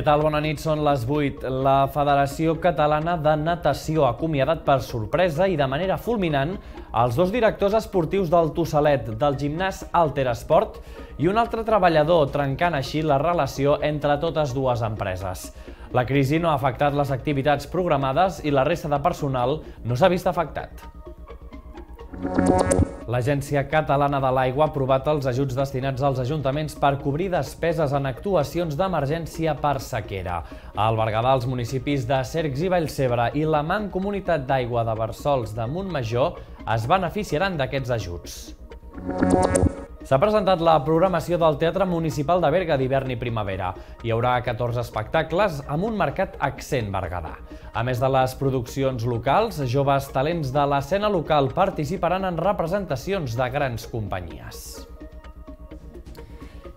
Què tal? Bona nit, són les 8. La Federació Catalana de Natació ha acomiadat per sorpresa i de manera fulminant els dos directors esportius del Tossalet, del gimnàs Alter Esport i un altre treballador, trencant així la relació entre totes dues empreses. La crisi no ha afectat les activitats programades i la resta de personal no s'ha vist afectat. L'Agència Catalana de l'Aigua ha aprovat els ajuts destinats als ajuntaments per cobrir despeses en actuacions d'emergència per sequera. Al Berguedà, els municipis de Cercs i Vallcebre i la Mancomunitat d'Aigua de Barsols de Montmajor es beneficiaran d'aquests ajuts. S'ha presentat la programació del Teatre Municipal de Berga d'hivern i primavera. Hi haurà 14 espectacles amb un marcat accent bergadà. A més de les produccions locals, joves talents de l'escena local participaran en representacions de grans companyies.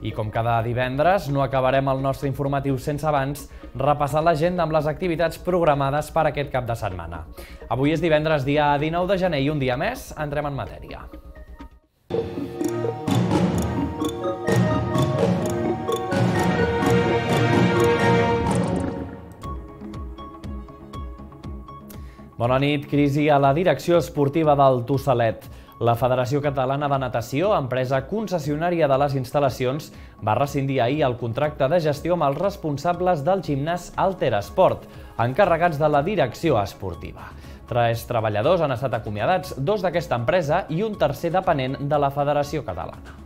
I com cada divendres, no acabarem el nostre informatiu sense abans repassar l'agenda amb les activitats programades per aquest cap de setmana. Avui és divendres, dia 19 de gener, i un dia més entrem en matèria. Bona nit. Crisi a la direcció esportiva del Tossalet. La Federació Catalana de Natació, empresa concessionària de les instal·lacions, va rescindir ahir el contracte de gestió amb els responsables del gimnàs Alter Esport, encarregats de la direcció esportiva. Tres treballadors han estat acomiadats, dos d'aquesta empresa i un tercer depenent de la Federació Catalana.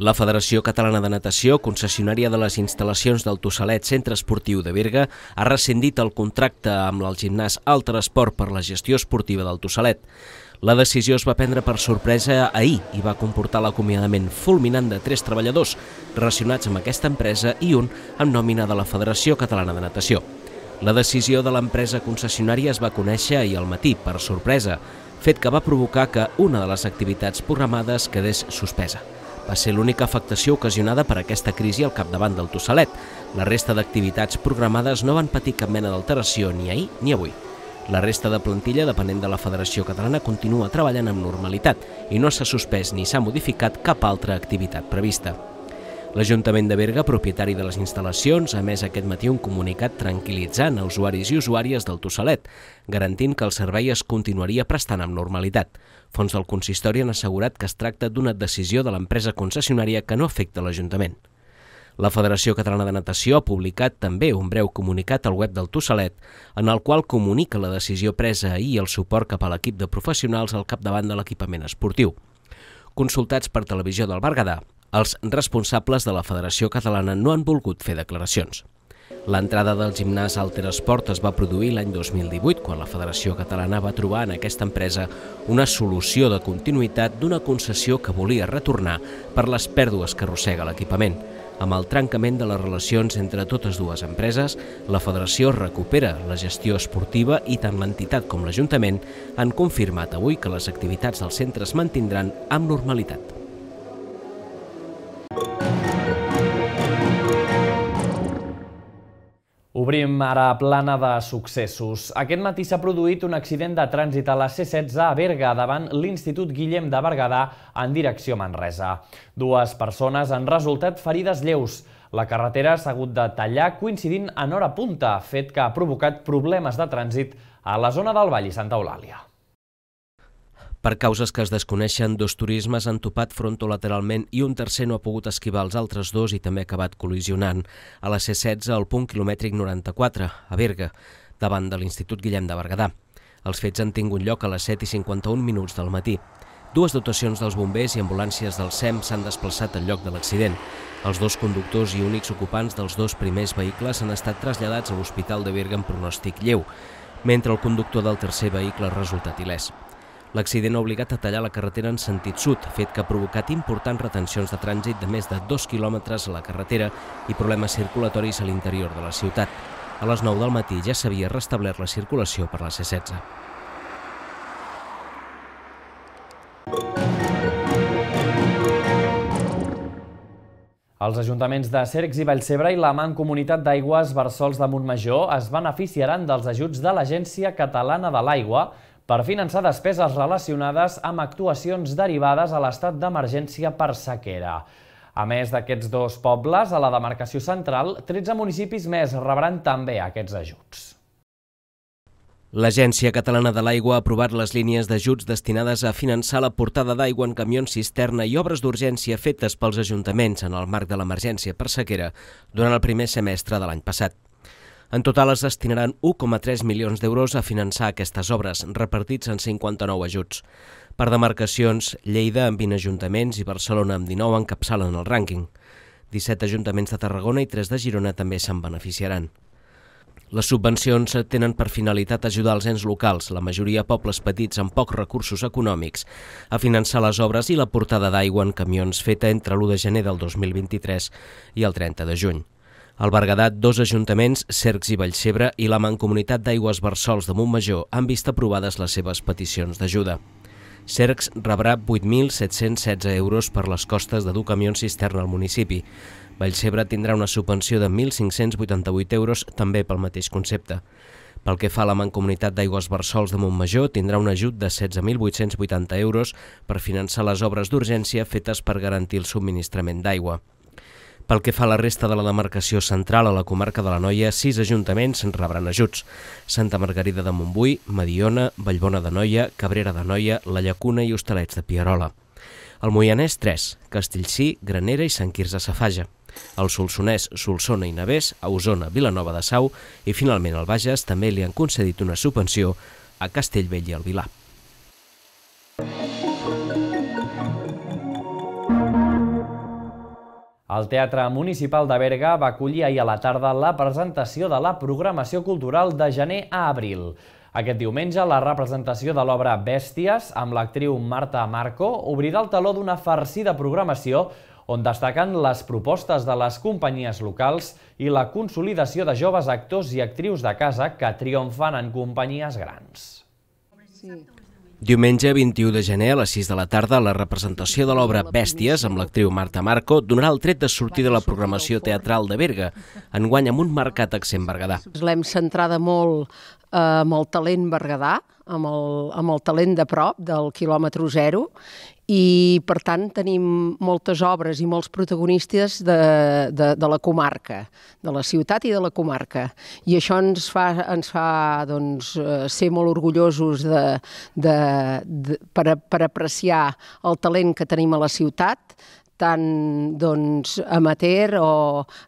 La Federació Catalana de Natació, concessionària de les instal·lacions del Tossalet Centre Esportiu de Berga, ha rescindit el contracte amb el gimnàs Altre Esport per la gestió esportiva del Tossalet. La decisió es va prendre per sorpresa ahir i va comportar l'acomiadament fulminant de tres treballadors relacionats amb aquesta empresa i un amb nòmina de la Federació Catalana de Natació. La decisió de l'empresa concessionària es va conèixer ahir al matí, per sorpresa, fet que va provocar que una de les activitats programades quedés suspesa va ser l'única afectació ocasionada per aquesta crisi al capdavant del Tossalet. La resta d'activitats programades no van patir cap mena d'alteració ni ahir ni avui. La resta de plantilla, depenent de la Federació Catalana, continua treballant amb normalitat i no s'ha suspès ni s'ha modificat cap altra activitat prevista. L'Ajuntament de Berga, propietari de les instal·lacions, ha emès aquest matí un comunicat tranquil·litzant a usuaris i usuàries del Tossalet, garantint que el servei es continuaria prestant amb normalitat. Fons del consistori han assegurat que es tracta d'una decisió de l'empresa concessionària que no afecta l'Ajuntament. La Federació Catalana de Natació ha publicat també un breu comunicat al web del Tossalet, en el qual comunica la decisió presa ahir i el suport cap a l'equip de professionals al capdavant de l'equipament esportiu. Consultats per televisió del Berguedà, els responsables de la Federació Catalana no han volgut fer declaracions. L'entrada del gimnàs Alteresport es va produir l'any 2018, quan la Federació Catalana va trobar en aquesta empresa una solució de continuïtat d'una concessió que volia retornar per les pèrdues que arrossega l'equipament. Amb el trencament de les relacions entre totes dues empreses, la federació recupera la gestió esportiva i tant l'entitat com l'Ajuntament han confirmat avui que les activitats dels centres mantindran amb normalitat. Obrim ara plana de successos. Aquest matí s'ha produït un accident de trànsit a la C-16 a Berga davant l'Institut Guillem de Berguedà en direcció Manresa. Dues persones han resultat ferides lleus. La carretera s'ha hagut de tallar coincidint en hora punta, fet que ha provocat problemes de trànsit a la zona del Vall i Santa Eulàlia. Per causes que es desconeixen, dos turismes han topat frontolateralment i un tercer no ha pogut esquivar els altres dos i també ha acabat col·lisionant a la C-16 al punt quilomètric 94, a Berga, davant de l'Institut Guillem de Berguedà. Els fets han tingut lloc a les 7 i 51 minuts del matí. Dues dotacions dels bombers i ambulàncies del SEM s'han desplaçat al lloc de l'accident. Els dos conductors i únics ocupants dels dos primers vehicles han estat traslladats a l'Hospital de Berga amb pronòstic lleu, mentre el conductor del tercer vehicle ha resultat il·lès. L'accident ha obligat a tallar la carretera en sentit sud, fet que ha provocat importants retencions de trànsit de més de 2 quilòmetres a la carretera i problemes circulatoris a l'interior de la ciutat. A les 9 del matí ja s'havia restablert la circulació per la C-16. Els ajuntaments de Cercs i Vallcebre i la Mancomunitat d'Aigües Barsols de Montmajor es beneficiaran dels ajuts de l'Agència Catalana de l'Aigua per finançar despeses relacionades amb actuacions derivades a l'estat d'emergència per sequera. A més d'aquests dos pobles, a la demarcació central, 13 municipis més rebran també aquests ajuts. L'Agència Catalana de l'Aigua ha aprovat les línies d'ajuts destinades a finançar la portada d'aigua en camions cisterna i obres d'urgència fetes pels ajuntaments en el marc de l'emergència per sequera durant el primer semestre de l'any passat. En total es destinaran 1,3 milions d'euros a finançar aquestes obres, repartits en 59 ajuts. Per demarcacions, Lleida amb 20 ajuntaments i Barcelona amb 19 encapçalen el rànquing. 17 ajuntaments de Tarragona i 3 de Girona també se'n beneficiaran. Les subvencions tenen per finalitat ajudar els ens locals, la majoria pobles petits amb pocs recursos econòmics, a finançar les obres i la portada d'aigua en camions feta entre l'1 de gener del 2023 i el 30 de juny. El Berguedà, dos ajuntaments, Cercs i Vallcebre, i la Mancomunitat d'Aigües Barsols de Montmajor han vist aprovades les seves peticions d'ajuda. Cercs rebrà 8.716 euros per les costes de dur camions cisterna al municipi. Vallcebre tindrà una subvenció de 1.588 euros també pel mateix concepte. Pel que fa a la Mancomunitat d'Aigües Barsols de Montmajor, tindrà un ajut de 16.880 euros per finançar les obres d'urgència fetes per garantir el subministrament d'aigua. Pel que fa a la resta de la demarcació central a la comarca de la Noia, sis ajuntaments rebran ajuts. Santa Margarida de Montbui, Mediona, Vallbona de Noia, Cabrera de Noia, La Llacuna i Hostalets de Pierola. El Moianès, 3, Castellcí, Granera i Sant Quirze Safaja. El Solsonès, Solsona i Navès, a Osona, Vilanova de Sau i finalment al Bages també li han concedit una subvenció a Castellvell i el Vilar. El Teatre Municipal de Berga va acollir ahir a la tarda la presentació de la programació cultural de gener a abril. Aquest diumenge, la representació de l'obra Bèsties, amb l'actriu Marta Marco, obrirà el taló d'una farcida programació on destaquen les propostes de les companyies locals i la consolidació de joves actors i actrius de casa que triomfan en companyies grans. Sí. Diumenge 21 de gener a les 6 de la tarda la representació de l'obra Bèsties amb l'actriu Marta Marco donarà el tret de sortir de la programació teatral de Berga, enguany amb un marcat accent berguedà. L'hem centrada molt eh, amb el talent berguedà, amb el, amb el talent de prop del quilòmetre zero i, per tant, tenim moltes obres i molts protagonistes de, de, de la comarca, de la ciutat i de la comarca. I això ens fa, ens fa doncs, eh, ser molt orgullosos de, de, de, per, per apreciar el talent que tenim a la ciutat, tant doncs, amateur o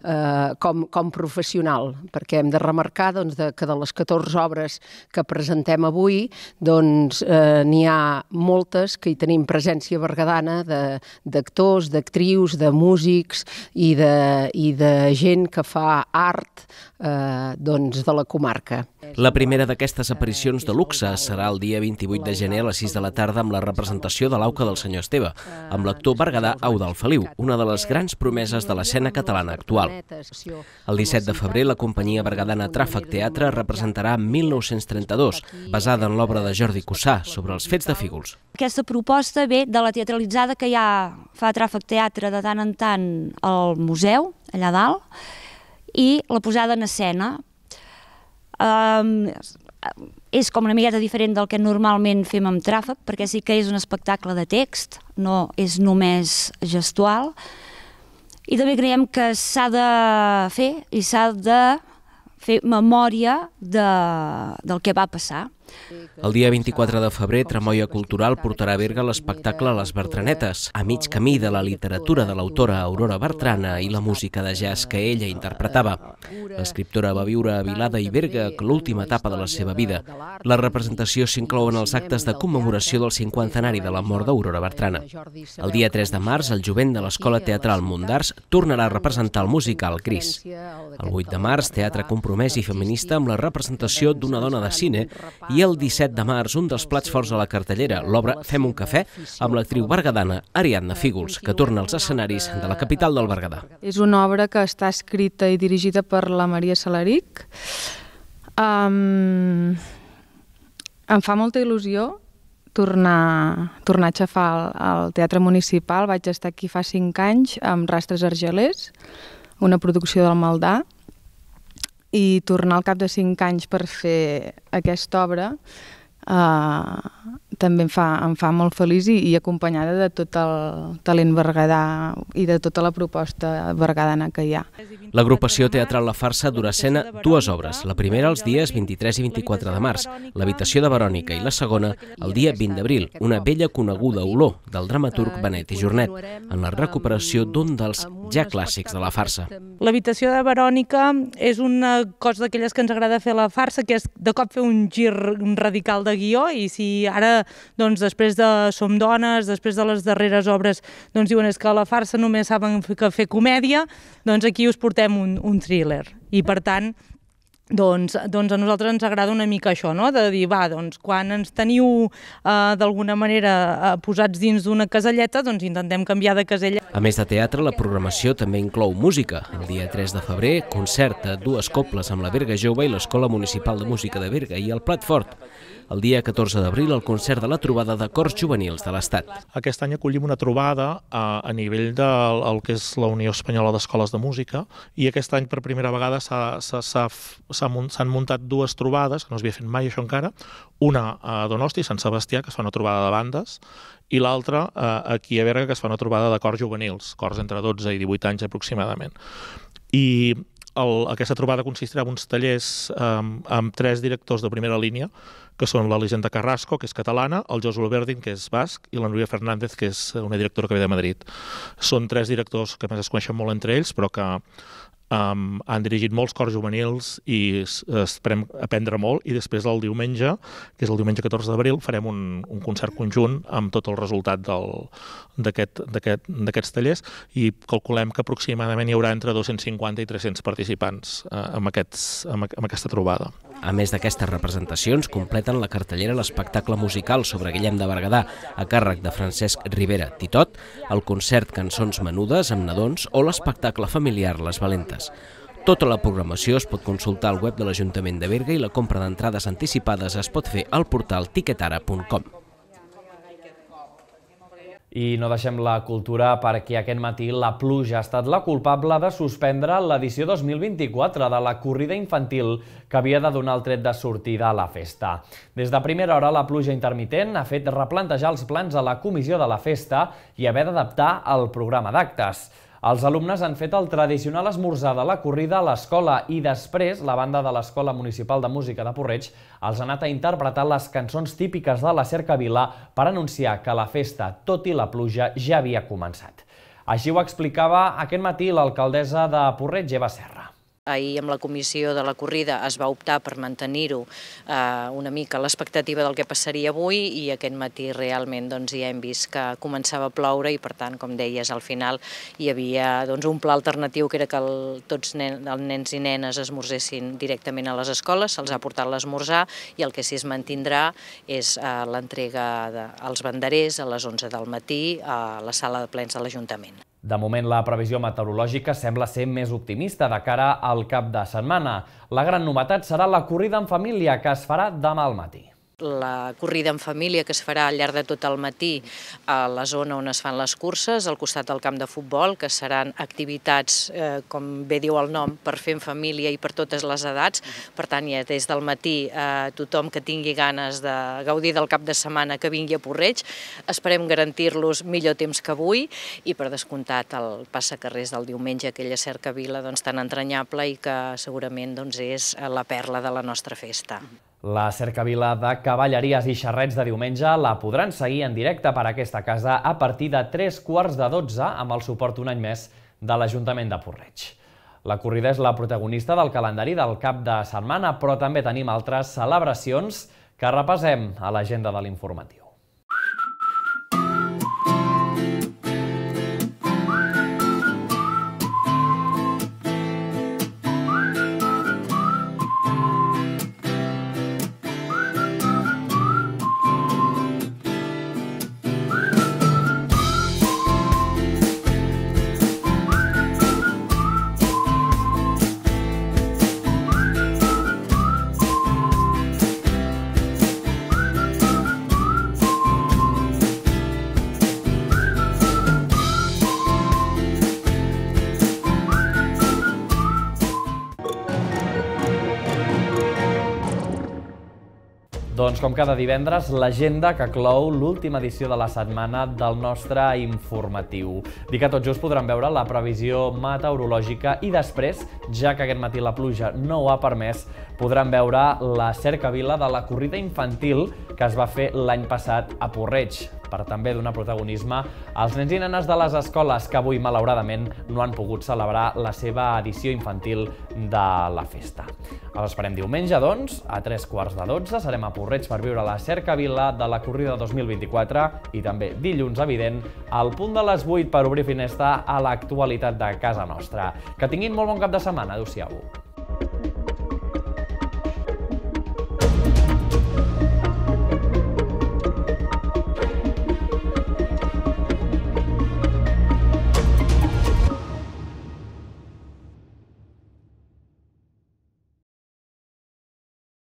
eh, com, com professional, perquè hem de remarcar doncs, de, que de les 14 obres que presentem avui, doncs, eh, n'hi ha moltes que hi tenim presència bergadana d'actors, d'actrius, de músics i de, i de gent que fa art eh, doncs, de la comarca. La primera d'aquestes aparicions de luxe serà el dia 28 de gener a les 6 de la tarda amb la representació de l'auca del senyor Esteve, amb l'actor berguedà Audal Feliu, una de les grans promeses de l'escena catalana actual. El 17 de febrer, la companyia berguedana Tràfac Teatre representarà 1932, basada en l'obra de Jordi Cossà sobre els fets de Fígols. Aquesta proposta ve de la teatralitzada que ja fa Tràfac Teatre de tant en tant al museu, allà dalt, i la posada en escena, eh, és com una miqueta diferent del que normalment fem amb tràfic, perquè sí que és un espectacle de text, no és només gestual, i també creiem que s'ha de fer i s'ha de fer memòria de, del que va passar. El dia 24 de febrer, Tramoia Cultural portarà a Berga l'espectacle Les Bertranetes, a mig camí de la literatura de l'autora Aurora Bertrana i la música de jazz que ella interpretava. L'escriptora va viure a Vilada i Berga l'última etapa de la seva vida. La representació s'inclouen els actes de commemoració del cinquantenari de la mort d'Aurora Bertrana. El dia 3 de març, el jovent de l'Escola Teatral Mundars tornarà a representar el musical Cris. El 8 de març, Teatre Compromès i Feminista amb la representació d'una dona de cine i el 17 de març, un dels plats forts a la cartellera, l'obra Fem un cafè, amb l'actriu bergadana Ariadna Fígols, que torna als escenaris de la capital del Berguedà. És una obra que està escrita i dirigida per la Maria Salaric. Um, em fa molta il·lusió tornar, tornar a xafar al, al Teatre Municipal. Vaig estar aquí fa cinc anys amb Rastres Argelers, una producció del Maldà, i tornar al cap de cinc anys per fer aquesta obra Uh, també em fa, em fa molt feliç i, i acompanyada de tot el talent berguedà i de tota la proposta berguedana que hi ha. L'agrupació teatral La Farsa dura escena dues obres, la primera els dies 23 i 24 de març, l'habitació de Verònica, i la segona el dia 20 d'abril, una vella coneguda olor del dramaturg Benet i Jornet, en la recuperació d'un dels ja clàssics de la farsa. L'habitació de Verònica és una cosa d'aquelles que ens agrada fer la farsa, que és de cop fer un gir radical de de guió i si ara, doncs, després de Som dones, després de les darreres obres, doncs diuen és que a la farsa només saben que fer comèdia, doncs aquí us portem un, un thriller. I per tant, doncs, doncs a nosaltres ens agrada una mica això, no? de dir, va, doncs quan ens teniu eh, d'alguna manera eh, posats dins d'una caselleta, doncs intentem canviar de casella. A més de teatre, la programació també inclou música. El dia 3 de febrer, concert a dues cobles amb la Berga Jove i l'Escola Municipal de Música de Berga i el Plat Fort. El dia 14 d'abril, el concert de la trobada de cors juvenils de l'Estat. Aquest any acollim una trobada a, eh, a nivell del de, el que és la Unió Espanyola d'Escoles de Música i aquest any per primera vegada s'ha s'han muntat dues trobades, que no s'havia fet mai això encara, una a Donosti, Sant Sebastià, que es fa una trobada de bandes, i l'altra eh, aquí a Berga, que es fa una trobada de cors juvenils, cors entre 12 i 18 anys aproximadament. I el, aquesta trobada consistirà en uns tallers eh, amb tres directors de primera línia, que són la Legenda Carrasco, que és catalana, el Jos Verdin, que és basc, i la Núria Fernández, que és una directora que ve de Madrid. Són tres directors que més es coneixen molt entre ells, però que Um, han dirigit molts cors juvenils i esperem aprendre molt i després el diumenge, que és el diumenge 14 d'abril, farem un, un concert conjunt amb tot el resultat d'aquests aquest, aquest, tallers i calculem que aproximadament hi haurà entre 250 i 300 participants eh, amb, aquests, amb, amb aquesta trobada. A més d'aquestes representacions, completen la cartellera l'espectacle musical sobre Guillem de Berguedà a càrrec de Francesc Rivera Titot, el concert Cançons Menudes amb nadons o l'espectacle familiar Les Valentes. Tota la programació es pot consultar al web de l'Ajuntament de Berga i la compra d'entrades anticipades es pot fer al portal tiquetara.com. I no deixem la cultura perquè aquest matí la pluja ha estat la culpable de suspendre l'edició 2024 de la corrida infantil que havia de donar el tret de sortida a la festa. Des de primera hora, la pluja intermitent ha fet replantejar els plans a la comissió de la festa i haver d'adaptar el programa d'actes. Els alumnes han fet el tradicional esmorzar de la corrida a l'escola i després la banda de l'Escola Municipal de Música de Porreig els ha anat a interpretar les cançons típiques de la Cerca Vila per anunciar que la festa, tot i la pluja, ja havia començat. Així ho explicava aquest matí l'alcaldessa de Porreig, Eva Serra. Ahir amb la comissió de la corrida es va optar per mantenir-ho eh, una mica l'expectativa del que passaria avui i aquest matí realment doncs, ja hem vist que començava a ploure i per tant, com deies, al final hi havia doncs, un pla alternatiu que era que tots els nens i nenes esmorzessin directament a les escoles, se'ls ha portat l'esmorzar i el que sí es mantindrà és eh, l'entrega als banderers a les 11 del matí a la sala de plens de l'Ajuntament. De moment, la previsió meteorològica sembla ser més optimista de cara al cap de setmana. La gran novetat serà la corrida en família, que es farà demà al matí la corrida en família que es farà al llarg de tot el matí a la zona on es fan les curses, al costat del camp de futbol, que seran activitats, eh, com bé diu el nom, per fer en família i per totes les edats. Per tant, ja des del matí eh, tothom que tingui ganes de gaudir del cap de setmana que vingui a Porreig, esperem garantir-los millor temps que avui i per descomptat el passacarrers del diumenge, aquella cerca vila doncs, tan entranyable i que segurament doncs, és eh, la perla de la nostra festa. La cercavila de cavalleries i xerrets de diumenge la podran seguir en directe per aquesta casa a partir de 3 quarts de 12 amb el suport un any més de l'Ajuntament de Porreig. La corrida és la protagonista del calendari del cap de setmana, però també tenim altres celebracions que repassem a l'agenda de l'informatiu. Doncs com cada divendres, l'agenda que clou l'última edició de la setmana del nostre informatiu. Dic que tot just podran veure la previsió meteorològica i després, ja que aquest matí la pluja no ho ha permès, podran veure la cercavila de la corrida infantil que es va fer l'any passat a Porreig per també donar protagonisme als nens i nenes de les escoles que avui, malauradament, no han pogut celebrar la seva edició infantil de la festa. Els esperem diumenge, doncs, a tres quarts de 12. Serem a Porreig per viure la cerca vila de la corrida 2024 i també dilluns, evident, al punt de les 8 per obrir finestra a l'actualitat de casa nostra. Que tinguin molt bon cap de setmana. Adéu-siau.